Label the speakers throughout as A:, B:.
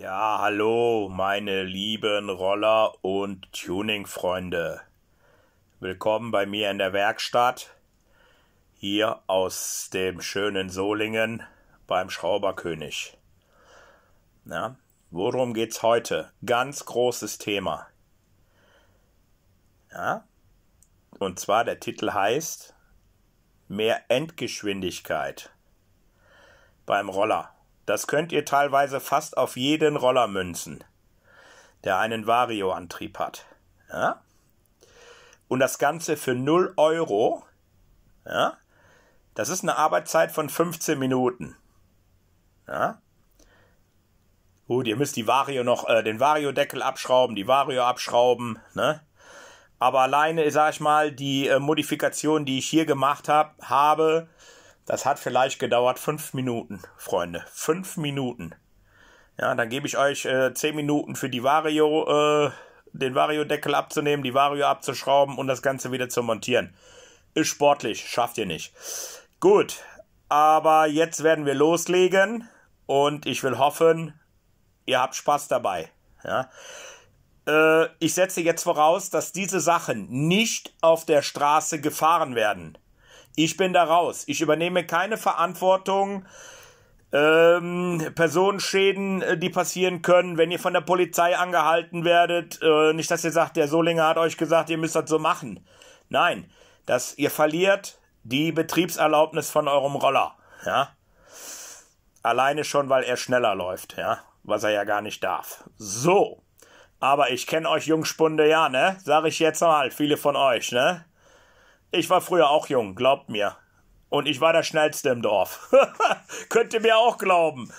A: Ja, hallo, meine lieben Roller und Tuning-Freunde. Willkommen bei mir in der Werkstatt, hier aus dem schönen Solingen beim Schrauberkönig. Na, worum geht's heute? Ganz großes Thema. Ja? Und zwar der Titel heißt Mehr Endgeschwindigkeit beim Roller. Das könnt ihr teilweise fast auf jeden Roller münzen, der einen Vario-Antrieb hat. Ja? Und das Ganze für 0 Euro. Ja? Das ist eine Arbeitszeit von 15 Minuten. Ja? Gut, ihr müsst die Vario noch, äh, den Vario-Deckel abschrauben, die Vario abschrauben, ne? Aber alleine, sag ich mal, die äh, Modifikation, die ich hier gemacht hab, habe, das hat vielleicht gedauert fünf Minuten, Freunde. Fünf Minuten. Ja, dann gebe ich euch äh, zehn Minuten für die Vario, äh, den Vario-Deckel abzunehmen, die Vario abzuschrauben und das Ganze wieder zu montieren. Ist sportlich, schafft ihr nicht. Gut, aber jetzt werden wir loslegen und ich will hoffen, ihr habt Spaß dabei. Ja. Äh, ich setze jetzt voraus, dass diese Sachen nicht auf der Straße gefahren werden. Ich bin da raus. Ich übernehme keine Verantwortung. Ähm, Personenschäden, äh, die passieren können, wenn ihr von der Polizei angehalten werdet. Äh, nicht, dass ihr sagt, der Solinger hat euch gesagt, ihr müsst das so machen. Nein, dass ihr verliert die Betriebserlaubnis von eurem Roller. Ja? Alleine schon, weil er schneller läuft, ja? was er ja gar nicht darf. So, aber ich kenne euch Jungspunde ja, ne? Sag ich jetzt mal, viele von euch, ne? Ich war früher auch jung, glaubt mir. Und ich war der Schnellste im Dorf. Könnt ihr mir auch glauben.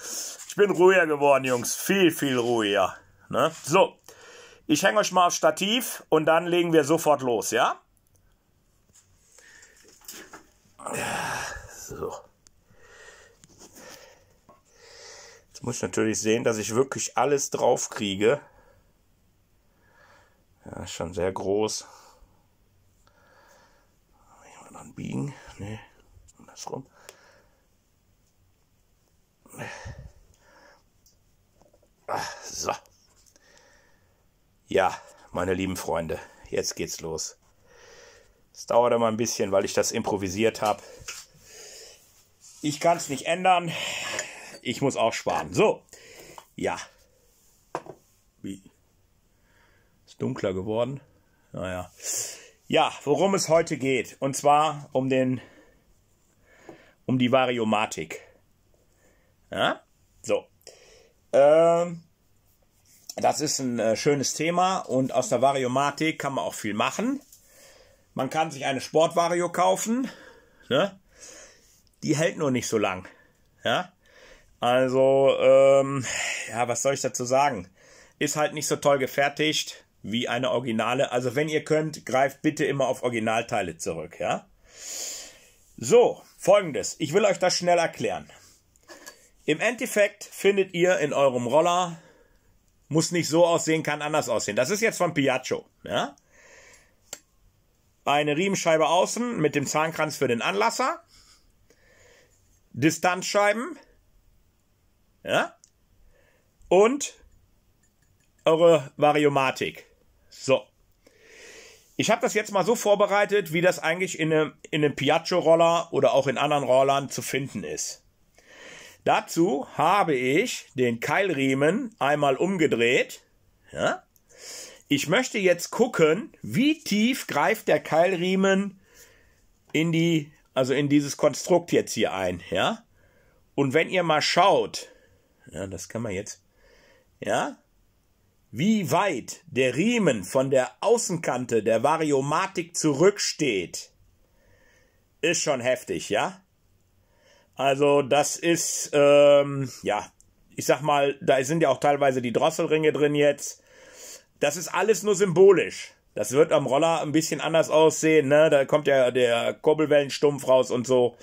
A: Ich bin ruhiger geworden, Jungs. Viel, viel ruhiger. Ne? So, ich hänge euch mal aufs Stativ und dann legen wir sofort los, ja? So. Jetzt muss ich natürlich sehen, dass ich wirklich alles drauf kriege. Ja, schon sehr groß biegen, Ne, andersrum. So. Ja, meine lieben Freunde, jetzt geht's los. Es dauert immer ein bisschen, weil ich das improvisiert habe. Ich kann es nicht ändern. Ich muss auch sparen. So, ja. Wie? Ist dunkler geworden. Naja. Ja, worum es heute geht, und zwar um den um die Variomatik. Ja? So. Ähm, das ist ein äh, schönes Thema und aus der Variomatik kann man auch viel machen. Man kann sich eine Sportvario kaufen. Ne? Die hält nur nicht so lang. Ja? Also, ähm, ja, was soll ich dazu sagen? Ist halt nicht so toll gefertigt wie eine Originale. Also wenn ihr könnt, greift bitte immer auf Originalteile zurück, ja? So, folgendes. Ich will euch das schnell erklären. Im Endeffekt findet ihr in eurem Roller, muss nicht so aussehen, kann anders aussehen. Das ist jetzt von Piaggio, ja? Eine Riemenscheibe außen mit dem Zahnkranz für den Anlasser. Distanzscheiben. Ja? Und eure Variomatik. So. Ich habe das jetzt mal so vorbereitet, wie das eigentlich in einem, in einem Piaggio-Roller oder auch in anderen Rollern zu finden ist. Dazu habe ich den Keilriemen einmal umgedreht. Ja? Ich möchte jetzt gucken, wie tief greift der Keilriemen in die, also in dieses Konstrukt jetzt hier ein. Ja? Und wenn ihr mal schaut, ja, das kann man jetzt, ja, wie weit der Riemen von der Außenkante der Variomatik zurücksteht, ist schon heftig, ja? Also das ist, ähm, ja, ich sag mal, da sind ja auch teilweise die Drosselringe drin jetzt. Das ist alles nur symbolisch. Das wird am Roller ein bisschen anders aussehen, ne? Da kommt ja der Kurbelwellenstumpf raus und so.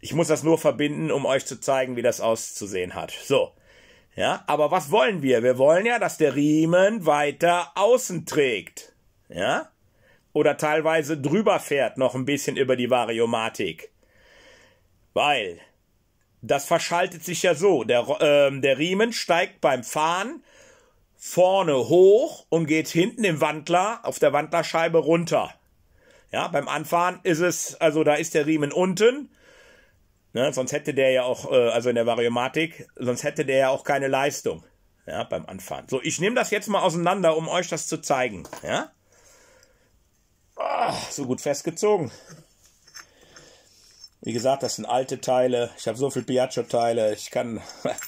A: Ich muss das nur verbinden, um euch zu zeigen, wie das auszusehen hat. So. Ja, aber was wollen wir? Wir wollen ja, dass der Riemen weiter außen trägt. Ja? Oder teilweise drüber fährt noch ein bisschen über die Variomatik. Weil das verschaltet sich ja so. Der, äh, der Riemen steigt beim Fahren vorne hoch und geht hinten im Wandler auf der Wandlerscheibe runter. Ja, beim Anfahren ist es, also da ist der Riemen unten Ne? Sonst hätte der ja auch, äh, also in der Variomatik, sonst hätte der ja auch keine Leistung ja, beim Anfahren. So, ich nehme das jetzt mal auseinander, um euch das zu zeigen. Ja? Ach, so gut festgezogen. Wie gesagt, das sind alte Teile. Ich habe so viel Piaggio-Teile. Ich kann,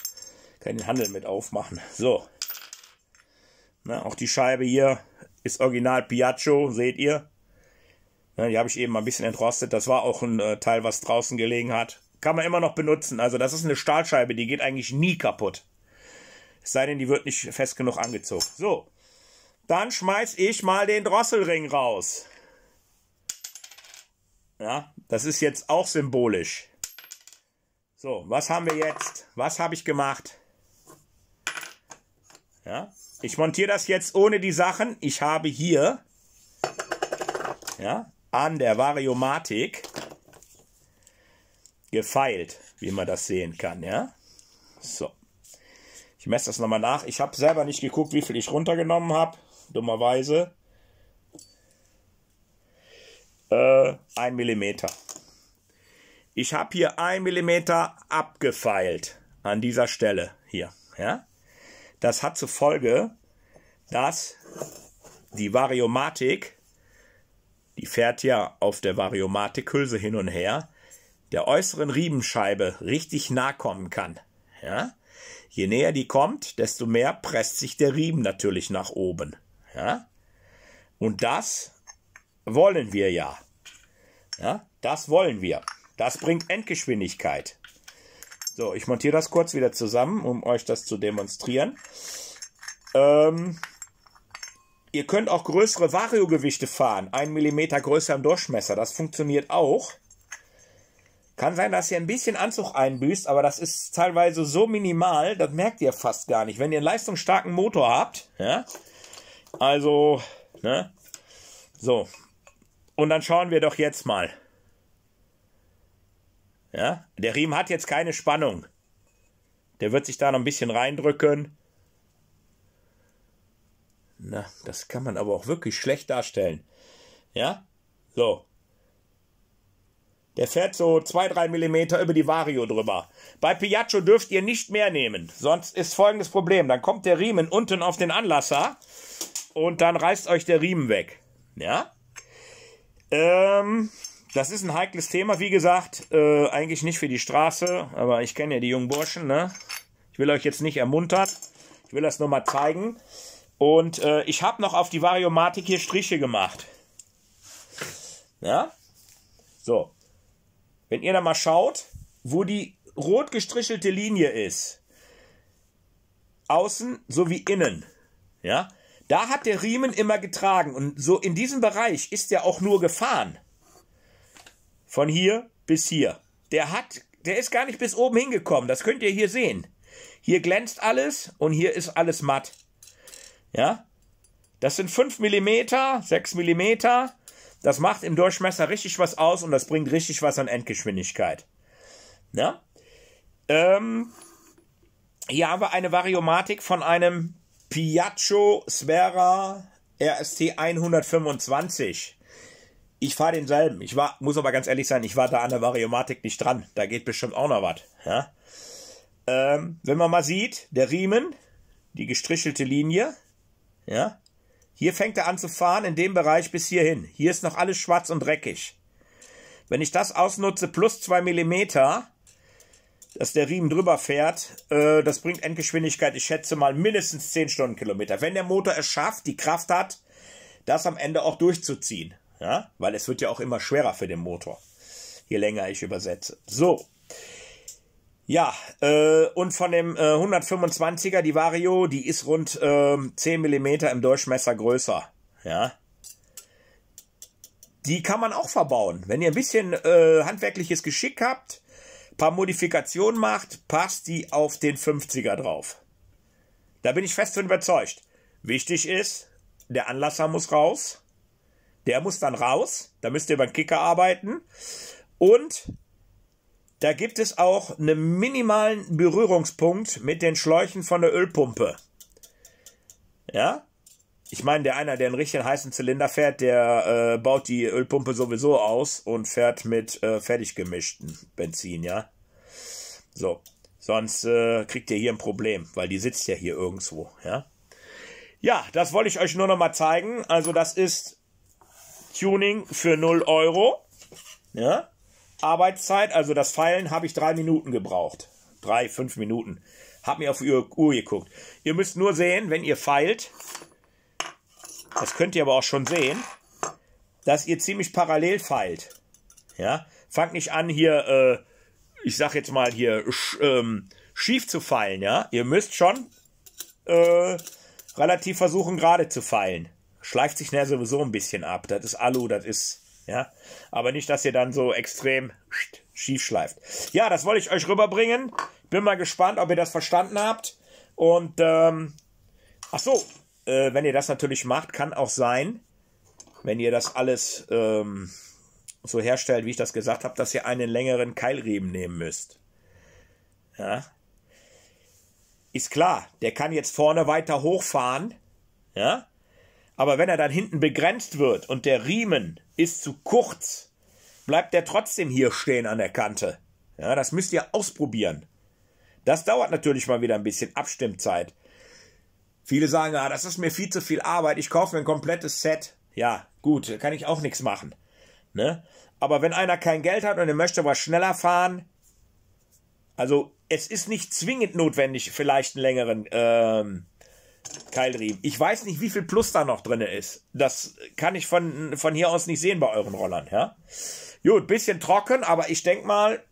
A: keinen Handel mit aufmachen. So. Na, auch die Scheibe hier ist original Piaggio, seht ihr. Na, die habe ich eben mal ein bisschen entrostet. Das war auch ein äh, Teil, was draußen gelegen hat kann man immer noch benutzen. Also das ist eine Stahlscheibe, die geht eigentlich nie kaputt. Es sei denn, die wird nicht fest genug angezogen. So, dann schmeiß ich mal den Drosselring raus. Ja, das ist jetzt auch symbolisch. So, was haben wir jetzt? Was habe ich gemacht? Ja, ich montiere das jetzt ohne die Sachen. Ich habe hier ja, an der Variomatik gefeilt, wie man das sehen kann, ja. So. Ich messe das nochmal nach. Ich habe selber nicht geguckt, wie viel ich runtergenommen habe. Dummerweise. Äh, ein Millimeter. Ich habe hier ein Millimeter abgefeilt. An dieser Stelle hier, ja. Das hat zur Folge, dass die Variomatik, die fährt ja auf der Variomatik-Hülse hin und her, der äußeren Riebenscheibe richtig nah kommen kann. Ja? Je näher die kommt, desto mehr presst sich der Riemen natürlich nach oben. Ja? Und das wollen wir ja. ja. Das wollen wir. Das bringt Endgeschwindigkeit. So, ich montiere das kurz wieder zusammen, um euch das zu demonstrieren. Ähm, ihr könnt auch größere Variogewichte fahren, Ein Millimeter größer im Durchmesser. Das funktioniert auch. Kann sein, dass ihr ein bisschen Anzug einbüßt, aber das ist teilweise so minimal, das merkt ihr fast gar nicht. Wenn ihr einen leistungsstarken Motor habt, ja, also, ne, so. Und dann schauen wir doch jetzt mal. Ja, der Riemen hat jetzt keine Spannung. Der wird sich da noch ein bisschen reindrücken. Na, das kann man aber auch wirklich schlecht darstellen. Ja, so. Der fährt so 2-3 mm über die Vario drüber. Bei Piaggio dürft ihr nicht mehr nehmen, sonst ist folgendes Problem. Dann kommt der Riemen unten auf den Anlasser und dann reißt euch der Riemen weg. Ja? Ähm, das ist ein heikles Thema, wie gesagt. Äh, eigentlich nicht für die Straße, aber ich kenne ja die jungen Burschen. Ne? Ich will euch jetzt nicht ermuntern. Ich will das nur mal zeigen. Und äh, ich habe noch auf die Variomatik hier Striche gemacht. Ja? So. Wenn ihr da mal schaut, wo die rot gestrichelte Linie ist, außen sowie innen, ja, da hat der Riemen immer getragen und so in diesem Bereich ist er auch nur gefahren. Von hier bis hier. Der hat, der ist gar nicht bis oben hingekommen. Das könnt ihr hier sehen. Hier glänzt alles und hier ist alles matt. Ja? Das sind 5 mm, 6 mm das macht im Durchmesser richtig was aus und das bringt richtig was an Endgeschwindigkeit. Ja? Ähm, hier haben wir eine Variomatik von einem Piaggio Svera RST 125. Ich fahre denselben. Ich war, muss aber ganz ehrlich sein, ich war da an der Variomatik nicht dran. Da geht bestimmt auch noch was. Ja? Ähm, wenn man mal sieht, der Riemen, die gestrichelte Linie, ja, hier fängt er an zu fahren, in dem Bereich bis hierhin. Hier ist noch alles schwarz und dreckig. Wenn ich das ausnutze, plus 2 mm, dass der Riemen drüber fährt, äh, das bringt Endgeschwindigkeit, ich schätze mal, mindestens 10 Stundenkilometer. Wenn der Motor es schafft, die Kraft hat, das am Ende auch durchzuziehen. Ja? Weil es wird ja auch immer schwerer für den Motor, je länger ich übersetze. So, ja, äh, und von dem äh, 125er, die Vario, die ist rund äh, 10 mm im Durchmesser größer. Ja. Die kann man auch verbauen. Wenn ihr ein bisschen äh, handwerkliches Geschick habt, paar Modifikationen macht, passt die auf den 50er drauf. Da bin ich fest von überzeugt. Wichtig ist, der Anlasser muss raus. Der muss dann raus. Da müsst ihr beim Kicker arbeiten. Und da gibt es auch einen minimalen Berührungspunkt mit den Schläuchen von der Ölpumpe. Ja? Ich meine, der einer, der einen richtigen heißen Zylinder fährt, der äh, baut die Ölpumpe sowieso aus und fährt mit äh, fertig gemischten Benzin, ja? So. Sonst äh, kriegt ihr hier ein Problem, weil die sitzt ja hier irgendwo, ja? Ja, das wollte ich euch nur noch mal zeigen. Also das ist Tuning für 0 Euro. Ja. Arbeitszeit, also das Feilen, habe ich drei Minuten gebraucht. Drei, fünf Minuten. Hab mir auf Uhr, Uhr geguckt. Ihr müsst nur sehen, wenn ihr feilt, das könnt ihr aber auch schon sehen, dass ihr ziemlich parallel feilt. Ja, fangt nicht an hier, äh, ich sag jetzt mal hier sch, ähm, schief zu feilen. Ja, ihr müsst schon äh, relativ versuchen gerade zu feilen. Schleift sich näher sowieso ein bisschen ab. Das ist Alu, das ist ja, aber nicht, dass ihr dann so extrem schief schleift. Ja, das wollte ich euch rüberbringen. Bin mal gespannt, ob ihr das verstanden habt. Und ähm, ach so, äh, wenn ihr das natürlich macht, kann auch sein, wenn ihr das alles ähm, so herstellt, wie ich das gesagt habe, dass ihr einen längeren Keilriemen nehmen müsst. Ja. Ist klar, der kann jetzt vorne weiter hochfahren. Ja. Aber wenn er dann hinten begrenzt wird und der Riemen ist zu kurz, bleibt er trotzdem hier stehen an der Kante. Ja, das müsst ihr ausprobieren. Das dauert natürlich mal wieder ein bisschen Abstimmzeit. Viele sagen, ah, das ist mir viel zu viel Arbeit, ich kaufe mir ein komplettes Set. Ja, gut, kann ich auch nichts machen. Ne? Aber wenn einer kein Geld hat und er möchte aber schneller fahren, also es ist nicht zwingend notwendig, vielleicht einen längeren ähm, Keilriemen. Ich weiß nicht, wie viel Plus da noch drin ist. Das kann ich von, von hier aus nicht sehen bei euren Rollern, ja. Gut, bisschen trocken, aber ich denke mal,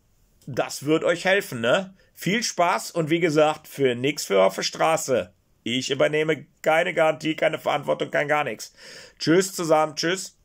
A: das wird euch helfen, ne? Viel Spaß und wie gesagt, für nix für auf der Straße. Ich übernehme keine Garantie, keine Verantwortung, kein gar nichts. Tschüss zusammen, tschüss.